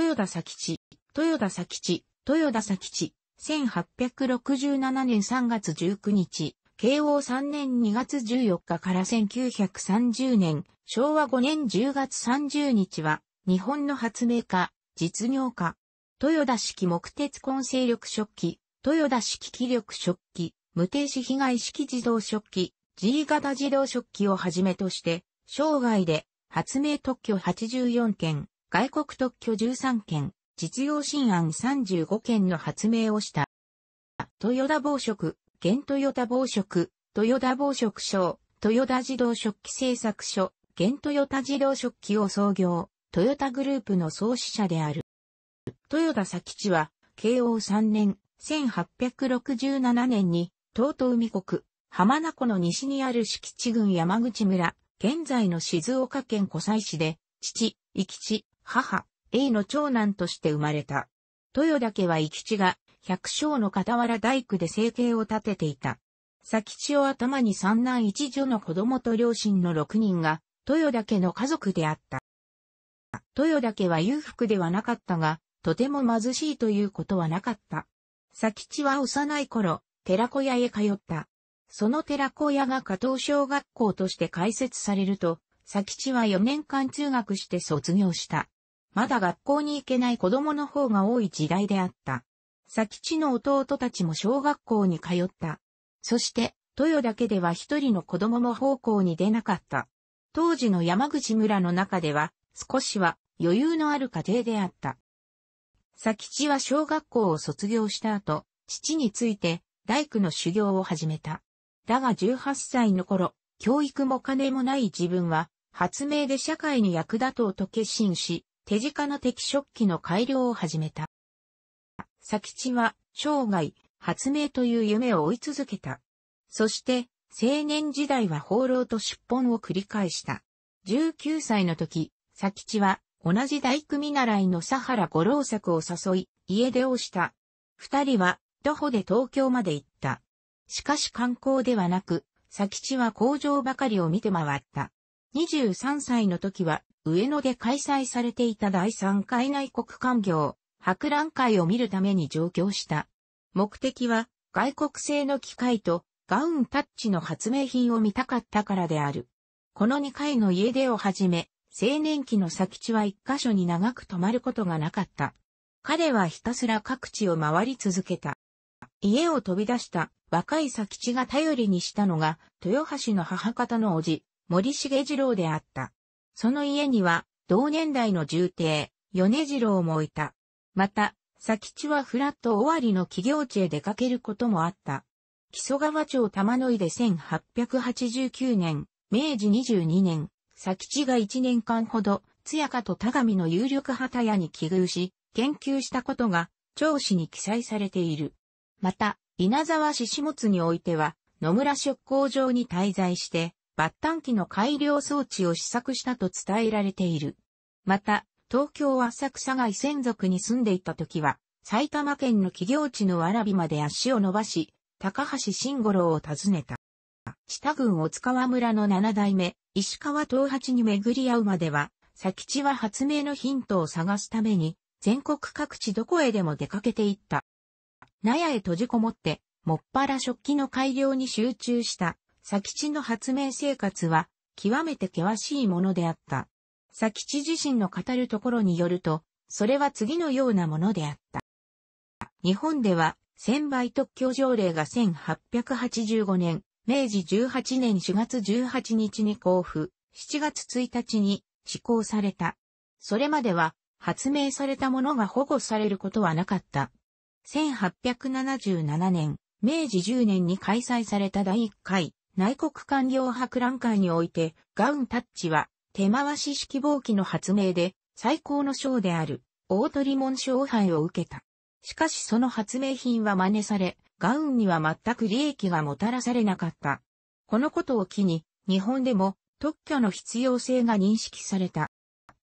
豊田佐吉、豊田佐吉、豊田佐吉、1867年3月19日、慶応3年2月14日から1930年、昭和5年10月30日は、日本の発明家、実業家、豊田式木鉄混成力食器、豊田式気力食器、無停止被害式自動食器、G 型自動食器をはじめとして、生涯で発明特許84件、外国特許13件、実用新案35件の発明をした。豊田防食、現豊田防食、豊田防食省、豊田自動食器製作所、現豊田自動食器を創業、豊田グループの創始者である。豊田佐吉は、慶応3年、1867年に、東東海国、浜名湖の西にある敷地郡山口村、現在の静岡県湖西市で、父、生吉、母、A の長男として生まれた。豊田家は行吉が百姓の傍ら大工で生計を立てていた。佐吉を頭に三男一女の子供と両親の六人が、豊田家の家族であった。豊田家は裕福ではなかったが、とても貧しいということはなかった。佐吉は幼い頃、寺子屋へ通った。その寺子屋が加藤小学校として開設されると、佐吉は4年間中学して卒業した。まだ学校に行けない子供の方が多い時代であった。佐吉の弟たちも小学校に通った。そして、豊だけでは一人の子供も方向に出なかった。当時の山口村の中では、少しは余裕のある家庭であった。佐吉は小学校を卒業した後、父について大工の修行を始めた。だが18歳の頃、教育も金もない自分は、発明で社会に役立とうと決心し、手近な敵食器の改良を始めた。佐吉は生涯発明という夢を追い続けた。そして青年時代は放浪と出奔を繰り返した。19歳の時、佐吉は同じ大工見習いの佐原五郎作を誘い、家出をした。二人は徒歩で東京まで行った。しかし観光ではなく、佐吉は工場ばかりを見て回った。23歳の時は上野で開催されていた第3回内国官業博覧会を見るために上京した。目的は外国製の機械とガウンタッチの発明品を見たかったからである。この2回の家出をはじめ、青年期の先地は一箇所に長く泊まることがなかった。彼はひたすら各地を回り続けた。家を飛び出した若い佐吉が頼りにしたのが、豊橋の母方の叔父、森重次郎であった。その家には、同年代の重帝、米次郎もいた。また、佐吉はフラット終わりの企業地へ出かけることもあった。木曽川町玉野井で1889年、明治22年、佐吉が1年間ほど、津屋かと田上の有力旗屋に寄遇し、研究したことが、長子に記載されている。また、稲沢市下津においては、野村食工場に滞在して、抜炭機の改良装置を試作したと伝えられている。また、東京浅草街専属に住んでいた時は、埼玉県の企業地のわらびまで足を伸ばし、高橋慎五郎を訪ねた。下郡大塚村の七代目、石川東八に巡り合うまでは、佐吉は発明のヒントを探すために、全国各地どこへでも出かけていった。納屋へ閉じこもって、もっぱら食器の改良に集中した佐吉の発明生活は、極めて険しいものであった。佐吉自身の語るところによると、それは次のようなものであった。日本では、千倍特許条例が1885年、明治18年4月18日に交付、7月1日に施行された。それまでは、発明されたものが保護されることはなかった。1877年、明治10年に開催された第1回内国官僚博覧会において、ガウンタッチは、手回し式防機の発明で、最高の賞である、大鳥門賞杯を受けた。しかしその発明品は真似され、ガウンには全く利益がもたらされなかった。このことを機に、日本でも特許の必要性が認識された。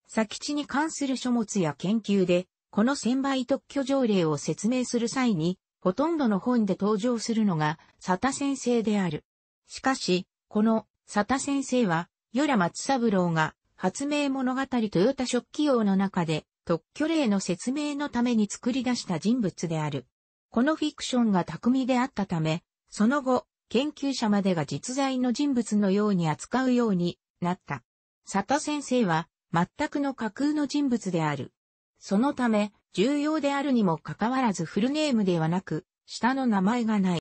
先地に関する書物や研究で、この専売特許条例を説明する際に、ほとんどの本で登場するのが、佐田先生である。しかし、この、佐田先生は、与良松三郎が、発明物語豊田食器用の中で、特許例の説明のために作り出した人物である。このフィクションが巧みであったため、その後、研究者までが実在の人物のように扱うようになった。佐田先生は、全くの架空の人物である。そのため、重要であるにもかかわらずフルネームではなく、下の名前がない。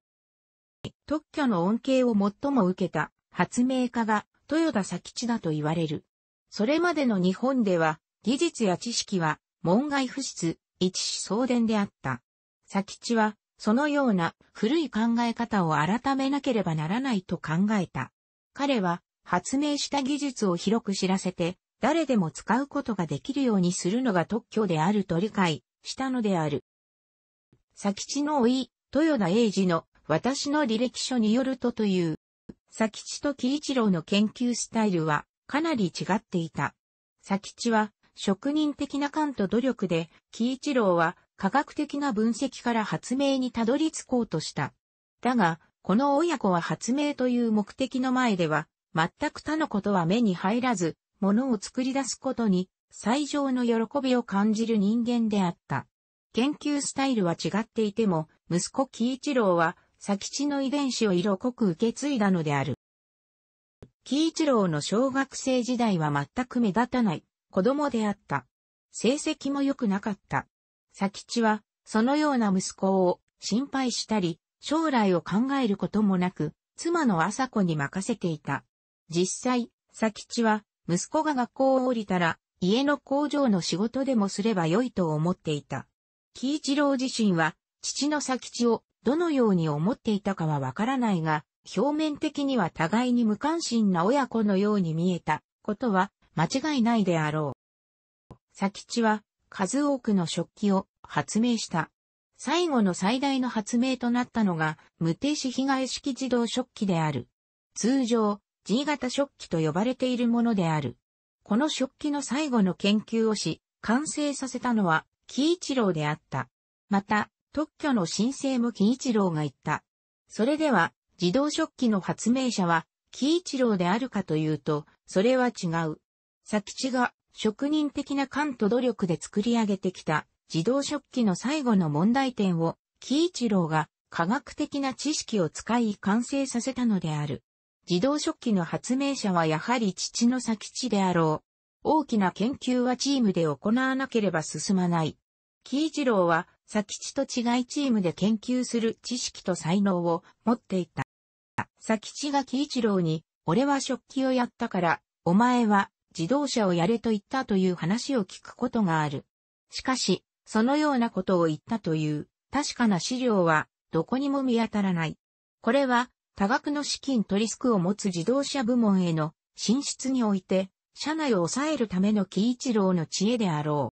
特許の恩恵を最も受けた発明家が豊田佐吉だと言われる。それまでの日本では技術や知識は門外不出、一子相伝であった。佐吉はそのような古い考え方を改めなければならないと考えた。彼は発明した技術を広く知らせて誰でも使うことができるようにするのが特許であると理解したのである。佐吉の老い、豊田英二の私の履歴書によるとという。佐吉と喜一郎の研究スタイルはかなり違っていた。佐吉は職人的な感と努力で、喜一郎は科学的な分析から発明にたどり着こうとした。だが、この親子は発明という目的の前では、全く他のことは目に入らず、物を作り出すことに最上の喜びを感じる人間であった。研究スタイルは違っていても、息子喜一郎は佐吉の遺伝子を色濃く受け継いだのである。喜一郎の小学生時代は全く目立たない子供であった。成績も良くなかった。佐吉は、そのような息子を心配したり、将来を考えることもなく、妻の朝子に任せていた。実際、佐吉は、息子が学校を降りたら、家の工場の仕事でもすれば良いと思っていた。喜一郎自身は、父の佐吉をどのように思っていたかはわからないが、表面的には互いに無関心な親子のように見えたことは間違いないであろう。佐吉は数多くの食器を発明した。最後の最大の発明となったのが無停止被害式自動食器である。通常、G 型食器と呼ばれているものである。この食器の最後の研究をし、完成させたのは、喜一郎であった。また、特許の申請も喜一郎が言った。それでは、自動食器の発明者は、喜一郎であるかというと、それは違う。佐吉が職人的な感と努力で作り上げてきた自動食器の最後の問題点を、喜一郎が科学的な知識を使い完成させたのである。自動食器の発明者はやはり父の佐吉であろう。大きな研究はチームで行わなければ進まない。喜一郎は佐吉と違いチームで研究する知識と才能を持っていた。佐吉が喜一郎に、俺は食器をやったから、お前は自動車をやれと言ったという話を聞くことがある。しかし、そのようなことを言ったという確かな資料はどこにも見当たらない。これは多額の資金とリスクを持つ自動車部門への進出において、社内を抑えるための喜一郎の知恵であろう。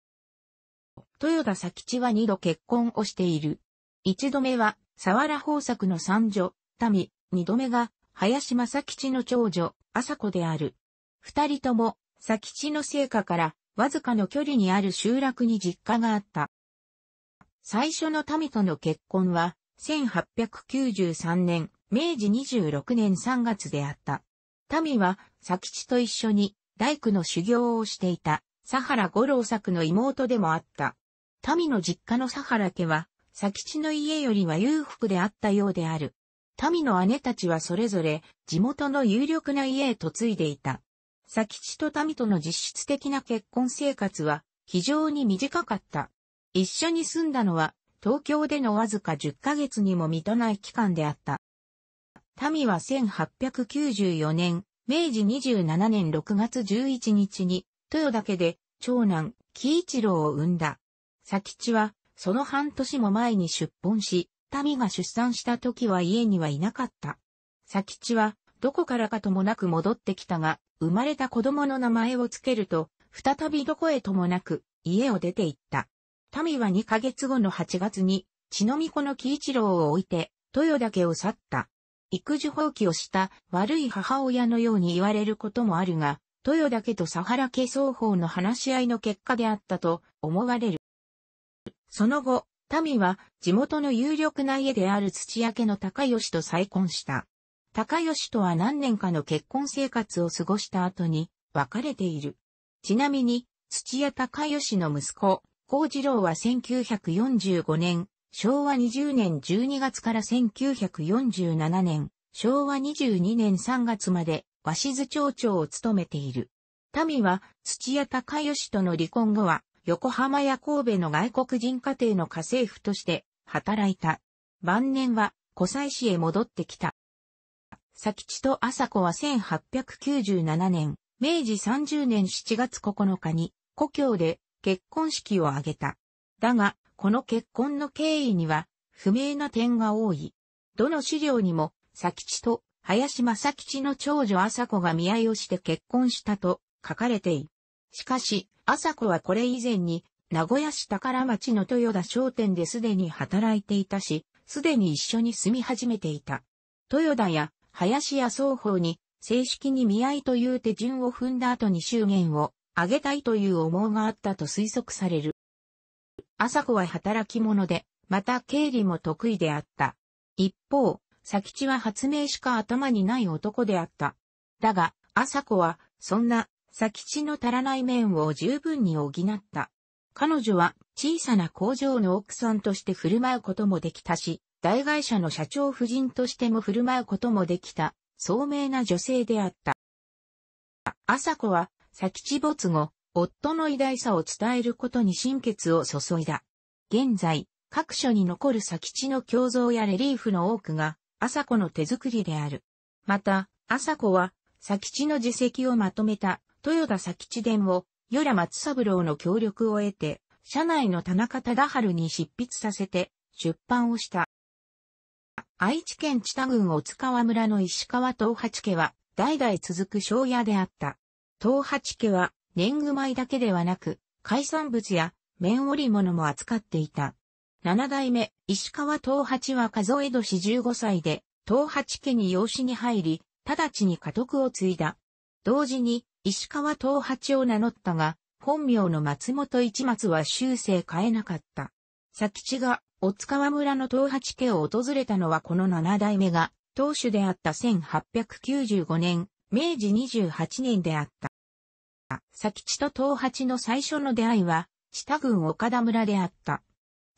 豊田佐吉は二度結婚をしている。一度目は、沢良豊作の三女、民、二度目が、林正吉の長女、朝子である。二人とも、佐吉の成果から、わずかの距離にある集落に実家があった。最初の民との結婚は、1893年、明治26年3月であった。民は、佐吉と一緒に、大工の修行をしていた、佐原五郎作の妹でもあった。民の実家の佐原家は、佐吉の家よりは裕福であったようである。民の姉たちはそれぞれ地元の有力な家へ嫁いでいた。佐吉と民との実質的な結婚生活は非常に短かった。一緒に住んだのは東京でのわずか10ヶ月にも満たない期間であった。民は1894年、明治27年6月11日に豊田家で長男、喜一郎を産んだ。佐吉は、その半年も前に出奔し、民が出産した時は家にはいなかった。佐吉は、どこからかともなく戻ってきたが、生まれた子供の名前をつけると、再びどこへともなく、家を出て行った。民は2ヶ月後の8月に、血の巫女の喜一郎を置いて、豊岳を去った。育児放棄をした悪い母親のように言われることもあるが、豊岳と佐原家双方の話し合いの結果であったと思われる。その後、民は地元の有力な家である土屋家の高吉と再婚した。高吉とは何年かの結婚生活を過ごした後に別れている。ちなみに、土屋高吉の息子、孝次郎は1945年、昭和20年12月から1947年、昭和22年3月まで、鷲津町長を務めている。民は土屋高吉との離婚後は、横浜や神戸の外国人家庭の家政婦として働いた。晩年は湖西市へ戻ってきた。佐吉と朝子は1897年、明治30年7月9日に故郷で結婚式を挙げた。だが、この結婚の経緯には不明な点が多い。どの資料にも佐吉と林正吉の長女朝子が見合いをして結婚したと書かれている。しかし、朝子はこれ以前に、名古屋市宝町の豊田商店ですでに働いていたし、すでに一緒に住み始めていた。豊田や林家双方に正式に見合いという手順を踏んだ後に祝言をあげたいという思うがあったと推測される。朝子は働き者で、また経理も得意であった。一方、佐吉は発明しか頭にない男であった。だが、朝子は、そんな先地の足らない面を十分に補った。彼女は小さな工場の奥さんとして振る舞うこともできたし、大会社の社長夫人としても振る舞うこともできた、聡明な女性であった。朝子は、先地没後、夫の偉大さを伝えることに心血を注いだ。現在、各所に残る先地の胸像やレリーフの多くが、朝子の手作りである。また、朝子は、先地の自責をまとめた豊田佐吉伝を、与良松三郎の協力を得て、社内の田中忠春に執筆させて、出版をした。愛知県知多郡大塚川村の石川東八家は、代々続く庄屋であった。東八家は、年貢米だけではなく、海産物や面織物も扱っていた。七代目、石川東八は数え年15歳で、東八家に養子に入り、直ちに家督を継いだ。同時に、石川東八を名乗ったが、本名の松本一松は終生変えなかった。佐吉が、おつか村の東八家を訪れたのはこの七代目が、当主であった1895年、明治28年であった。佐吉と東八の最初の出会いは、下郡岡田村であった。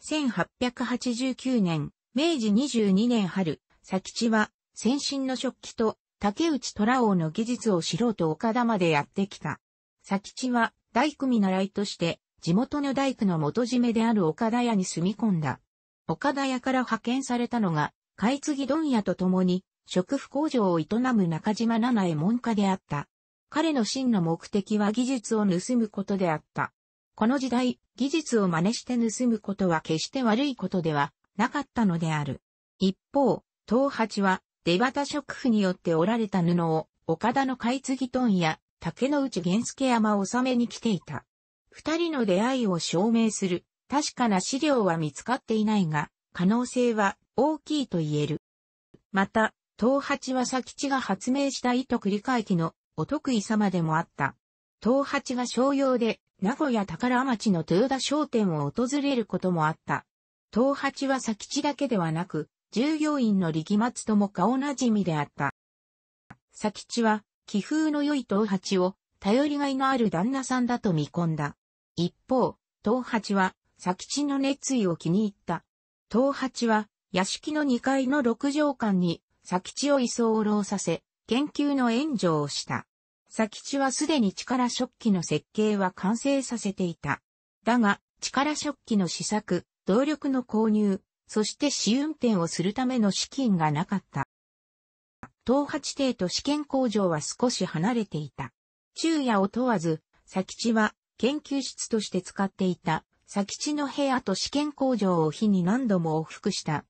1889年、明治22年春、佐吉は、先進の食器と竹内虎王の技術を知ろうと岡田までやってきた。佐吉は大工見習いとして、地元の大工の元締めである岡田屋に住み込んだ。岡田屋から派遣されたのが、買い継ぎ問屋と共に、食婦工場を営む中島七重門下であった。彼の真の目的は技術を盗むことであった。この時代、技術を真似して盗むことは決して悪いことではなかったのである。一方、東八は出端職婦によって織られた布を、岡田の海継ぎンや竹の内源助山納めに来ていた。二人の出会いを証明する確かな資料は見つかっていないが、可能性は大きいと言える。また、東八は佐吉が発明した糸繰り返きのお得意様でもあった。東八が商用で名古屋宝町の豊田商店を訪れることもあった。東八は佐吉だけではなく、従業員の力松とも顔なじみであった。佐吉は、気風の良い東八を、頼りがいのある旦那さんだと見込んだ。一方、東八は、佐吉の熱意を気に入った。東八は、屋敷の2階の6畳間に、佐吉を居候させ、研究の援助をした。佐吉はすでに力食器の設計は完成させていた。だが、力食器の試作、動力の購入、そして試運転をするための資金がなかった。東八艇と試験工場は少し離れていた。昼夜を問わず、佐吉は研究室として使っていた佐吉の部屋と試験工場を日に何度も往復した。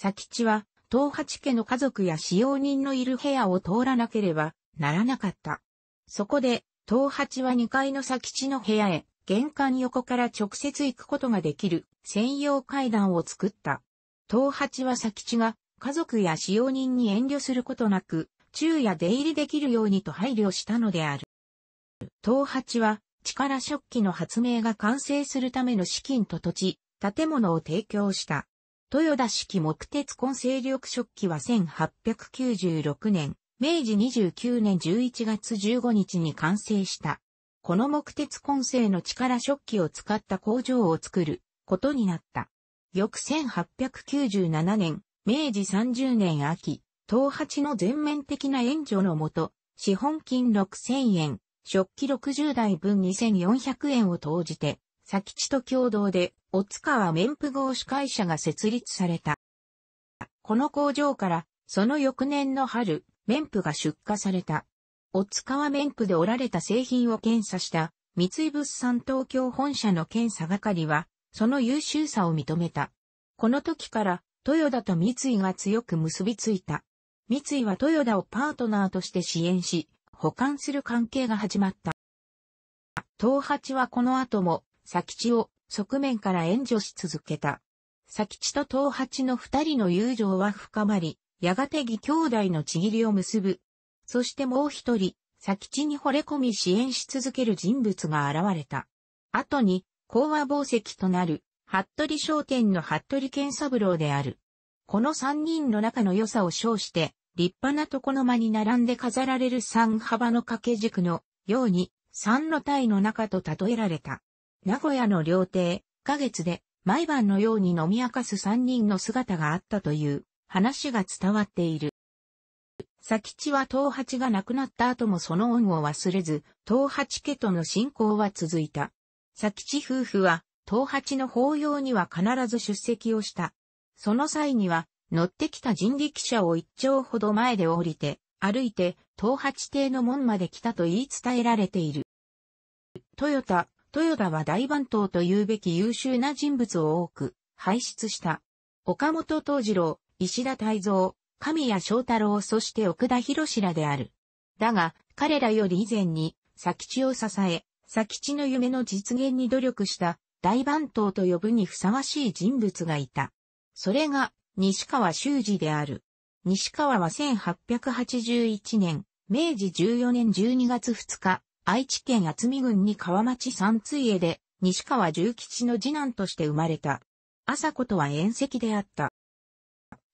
佐吉は東八家の家族や使用人のいる部屋を通らなければならなかった。そこで、東八は2階の佐吉の部屋へ玄関横から直接行くことができる専用階段を作った。東八は佐吉が家族や使用人に遠慮することなく、昼夜出入りできるようにと配慮したのである。東八は力食器の発明が完成するための資金と土地、建物を提供した。豊田式木鉄根勢力食器は1896年、明治29年11月15日に完成した。この木鉄混成の力食器を使った工場を作ることになった。翌1897年、明治30年秋、東八の全面的な援助のもと、資本金6000円、食器60台分2400円を投じて、佐吉と共同で、おつかは綿布合資会社が設立された。この工場から、その翌年の春、綿布が出荷された。オ塚は、免綿でおられた製品を検査した、三井物産東京本社の検査係は、その優秀さを認めた。この時から、豊田と三井が強く結びついた。三井は豊田をパートナーとして支援し、保管する関係が始まった。東八はこの後も、佐吉を側面から援助し続けた。佐吉と東八の二人の友情は深まり、やがて義兄弟のちぎりを結ぶそしてもう一人、佐吉に惚れ込み支援し続ける人物が現れた。後に、講和宝石となる、服部商店の服部健三郎である。この三人の中の良さを称して、立派な床の間に並んで飾られる三幅の掛け軸のように、三の体の中と例えられた。名古屋の料亭、花月で、毎晩のように飲み明かす三人の姿があったという話が伝わっている。佐吉は東八が亡くなった後もその恩を忘れず、東八家との信仰は続いた。佐吉夫婦は、東八の法要には必ず出席をした。その際には、乗ってきた人力車を一丁ほど前で降りて、歩いて、東八邸の門まで来たと言い伝えられている。豊田、豊田は大番頭と言うべき優秀な人物を多く輩出した。岡本東次郎、石田泰造、神谷正太郎そして奥田博士らである。だが、彼らより以前に、佐吉を支え、佐吉の夢の実現に努力した大番頭と呼ぶにふさわしい人物がいた。それが、西川修司である。西川は1881年、明治14年12月2日、愛知県厚見郡に川町三津家で、西川重吉の次男として生まれた。朝子とは縁石であった。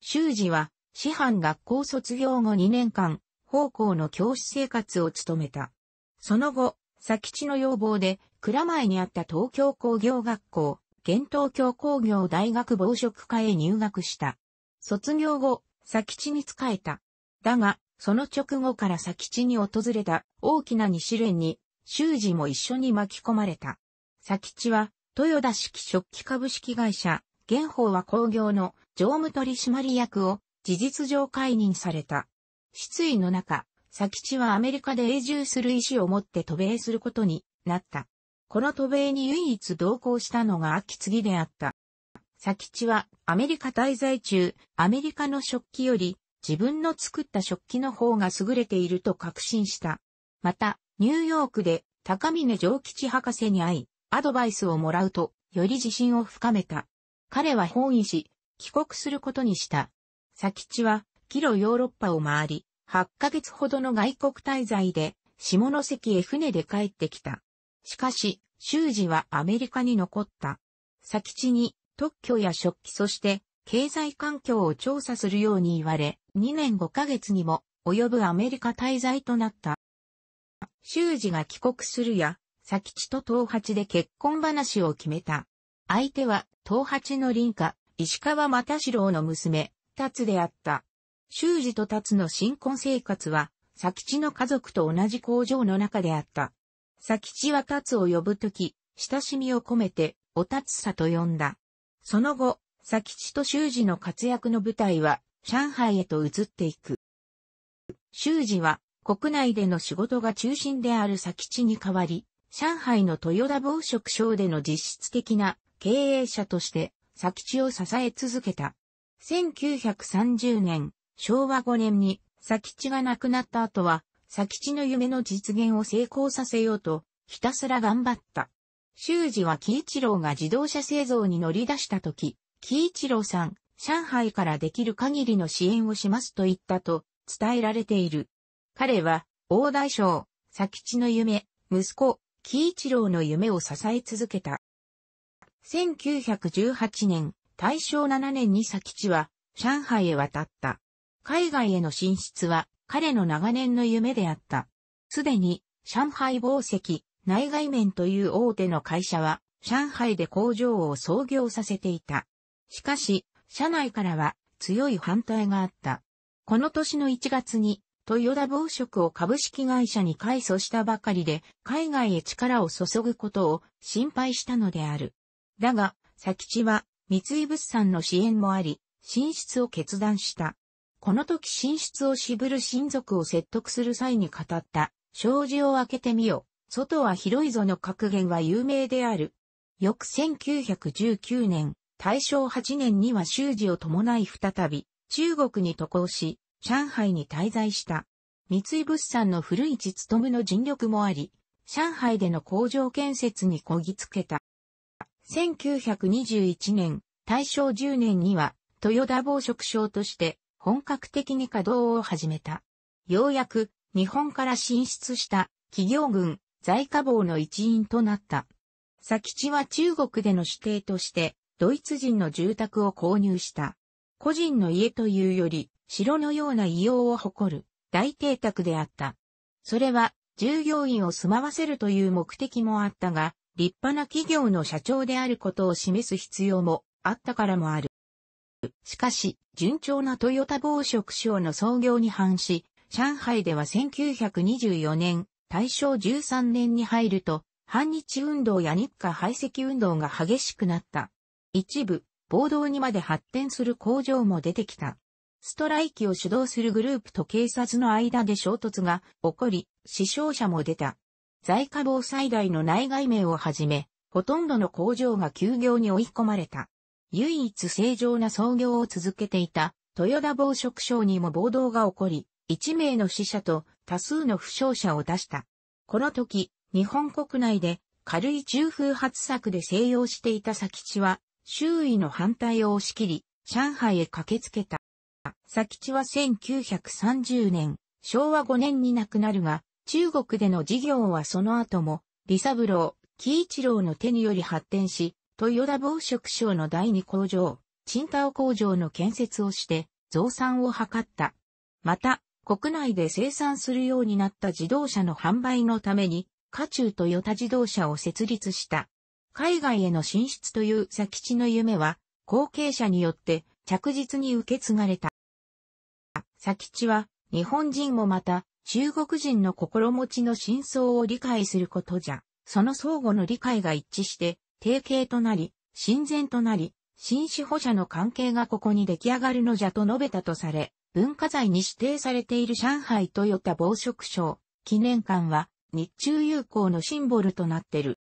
修司は、師範学校卒業後2年間、奉公の教師生活を務めた。その後、佐吉の要望で、蔵前にあった東京工業学校、現東京工業大学防食科へ入学した。卒業後、佐吉に仕えた。だが、その直後から佐吉に訪れた大きな二連に、修二も一緒に巻き込まれた。佐吉は、豊田式食器株式会社、現法は工業の常務取締役を事実上解任された。失意の中、佐吉はアメリカで永住する意思を持って渡米することになった。この渡米に唯一同行したのが秋継ぎであった。佐吉はアメリカ滞在中、アメリカの食器より自分の作った食器の方が優れていると確信した。また、ニューヨークで高峰上吉博士に会い、アドバイスをもらうと、より自信を深めた。彼は本意し、帰国することにした。佐吉は、キロヨーロッパを回り、8ヶ月ほどの外国滞在で、下関へ船で帰ってきた。しかし、修二はアメリカに残った。佐吉に特許や食器そして経済環境を調査するように言われ、2年5ヶ月にも及ぶアメリカ滞在となった。修二が帰国するや、佐吉と東八で結婚話を決めた。相手は東八の林家、石川又四郎の娘、達であった。修二と達の新婚生活は、佐吉の家族と同じ工場の中であった。佐吉は達を呼ぶとき、親しみを込めて、お達さと呼んだ。その後、佐吉と修二の活躍の舞台は、上海へと移っていく。修二は、国内での仕事が中心である佐吉に代わり、上海の豊田防食省での実質的な経営者として、佐吉を支え続けた。1930年、昭和5年に、佐吉が亡くなった後は、佐吉の夢の実現を成功させようと、ひたすら頑張った。修二は木一郎が自動車製造に乗り出した時、木一郎さん、上海からできる限りの支援をしますと言ったと伝えられている。彼は、大大将、佐吉の夢、息子、木一郎の夢を支え続けた。1918年、大正7年に佐吉は上海へ渡った。海外への進出は彼の長年の夢であった。すでに上海紡績内外面という大手の会社は上海で工場を創業させていた。しかし、社内からは強い反対があった。この年の1月に豊田紡織を株式会社に改装したばかりで海外へ力を注ぐことを心配したのである。だが、佐吉は三井物産の支援もあり、進出を決断した。この時進出を渋る親族を説得する際に語った、障子を開けてみよ。外は広いぞの格言は有名である。翌1919年、大正8年には修士を伴い再び、中国に渡航し、上海に滞在した。三井物産の古市勤の尽力もあり、上海での工場建設にこぎつけた。1921年、大正10年には、豊田防食廠として本格的に稼働を始めた。ようやく日本から進出した企業軍在家防の一員となった。佐吉は中国での指定としてドイツ人の住宅を購入した。個人の家というより城のような異様を誇る大邸宅であった。それは従業員を住まわせるという目的もあったが、立派な企業の社長であることを示す必要もあったからもある。しかし、順調なトヨタ防食省の創業に反し、上海では1924年、大正13年に入ると、反日運動や日課排斥運動が激しくなった。一部、暴動にまで発展する工場も出てきた。ストライキを主導するグループと警察の間で衝突が起こり、死傷者も出た。在家防災大の内外面をはじめ、ほとんどの工場が休業に追い込まれた。唯一正常な操業を続けていた、豊田防食省にも暴動が起こり、1名の死者と多数の負傷者を出した。この時、日本国内で軽い重風発作で静養していた佐吉は、周囲の反対を押し切り、上海へ駆けつけた。佐吉は1930年、昭和5年に亡くなるが、中国での事業はその後も、李三郎、喜一郎の手により発展し、豊田防食省の第二工場、チンタ工場の建設をして、増産を図った。また、国内で生産するようになった自動車の販売のために、家中豊田自動車を設立した。海外への進出という佐吉の夢は、後継者によって着実に受け継がれた。佐吉は、日本人もまた、中国人の心持ちの真相を理解することじゃ、その相互の理解が一致して、定型となり、親善となり、新司保者の関係がここに出来上がるのじゃと述べたとされ、文化財に指定されている上海トヨタ防食省記念館は日中友好のシンボルとなってる。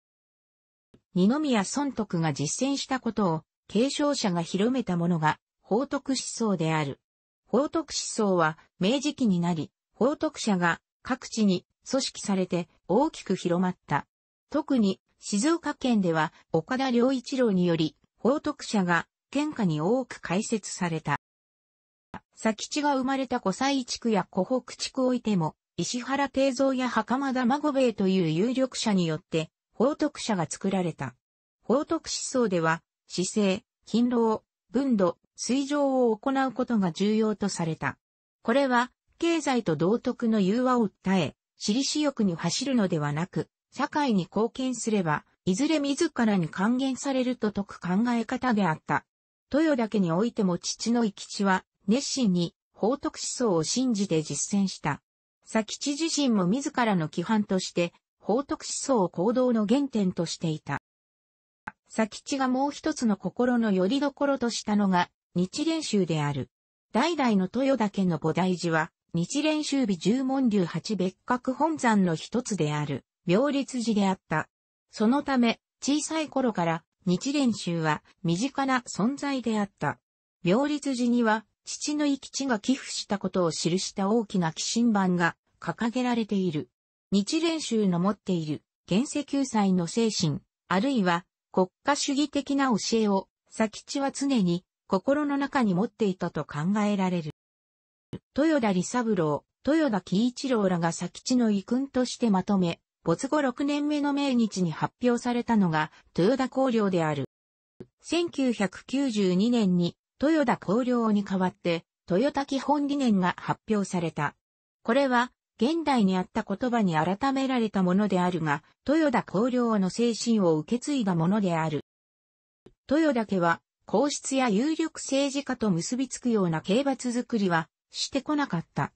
二宮尊徳が実践したことを継承者が広めたものが法徳思想である。法徳思想は明治期になり報徳社が各地に組織されて大きく広まった。特に静岡県では岡田良一郎により報徳社が県下に多く開設された。佐吉が生まれた古西地区や湖北地区おいても、石原定蔵や袴田孫兵衛という有力者によって、報徳社が作られた。報徳思想では、姿勢、勤労、分度、水上を行うことが重要とされた。これは、経済と道徳の融和を訴え、私利私欲に走るのではなく、社会に貢献すれば、いずれ自らに還元されると説く考え方であった。豊田家においても父の生吉は、熱心に、法徳思想を信じて実践した。佐吉自身も自らの規範として、法徳思想を行動の原点としていた。佐吉がもう一つの心の拠り所としたのが、日蓮宗である。代々の豊田家の菩提寺は、日蓮宗美十門流八別格本山の一つである、妙立寺であった。そのため、小さい頃から日蓮宗は身近な存在であった。妙立寺には、父の生吉が寄付したことを記した大きな寄進版が掲げられている。日蓮宗の持っている、現世救済の精神、あるいは国家主義的な教えを、佐吉は常に心の中に持っていたと考えられる。豊田利三郎、豊田喜一郎らが先地の遺訓としてまとめ、没後6年目の命日に発表されたのが豊田公領である。1992年に豊田公領に代わって豊田基本理念が発表された。これは現代にあった言葉に改められたものであるが、豊田公領の精神を受け継いだものである。豊田家は皇室や有力政治家と結びつくような刑罰づくりはしてこなかった。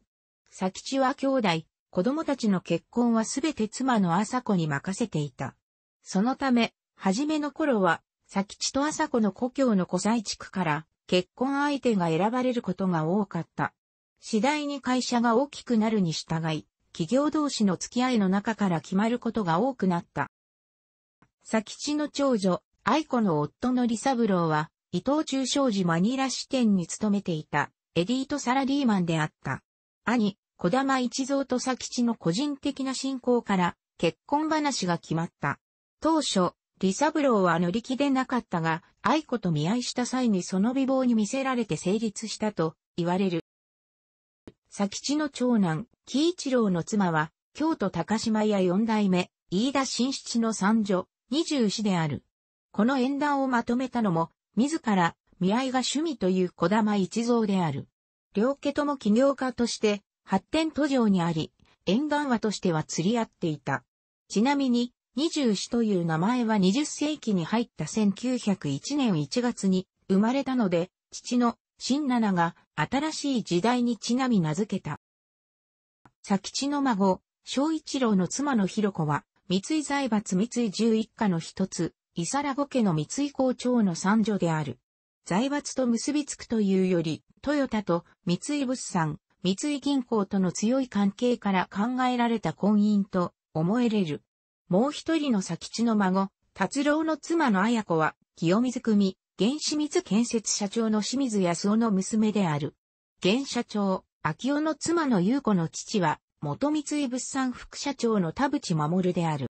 佐吉は兄弟、子供たちの結婚はすべて妻の朝子に任せていた。そのため、初めの頃は、佐吉と朝子の故郷の古西地区から、結婚相手が選ばれることが多かった。次第に会社が大きくなるに従い、企業同士の付き合いの中から決まることが多くなった。佐吉の長女、愛子の夫の李三郎は、伊藤忠商事マニラ支店に勤めていた。エリートサラリーマンであった。兄、小玉一蔵と佐吉の個人的な信仰から結婚話が決まった。当初、李三郎は乗り気でなかったが、愛子と見合いした際にその美貌に見せられて成立したと言われる。佐吉の長男、喜一郎の妻は、京都高島屋四代目、飯田新七の三女、二十四である。この縁談をまとめたのも、自ら見合いが趣味という小玉一蔵である。両家とも起業家として発展途上にあり、沿岸和としては釣り合っていた。ちなみに、二十四という名前は二十世紀に入った1901年1月に生まれたので、父の新七が新しい時代にちなみ名付けた。佐吉の孫、小一郎の妻の広子は、三井財閥三井十一家の一つ、伊沢五家の三井校長の三女である。財閥と結びつくというより、トヨタと三井物産、三井銀行との強い関係から考えられた婚姻と思えれる。もう一人の佐吉の孫、達郎の妻の綾子は、清水組、原清水建設社長の清水康夫の娘である。現社長、秋夫の妻の優子の父は、元三井物産副社長の田淵守である。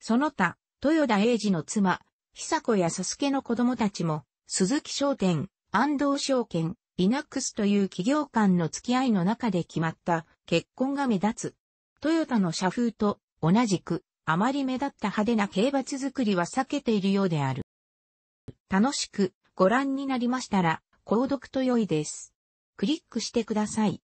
その他、豊田英二の妻、久子や佐助の子供たちも、鈴木商店、安藤証券、リナックスという企業間の付き合いの中で決まった結婚が目立つ。トヨタの社風と同じく、あまり目立った派手な刑罰作りは避けているようである。楽しくご覧になりましたら、購読と良いです。クリックしてください。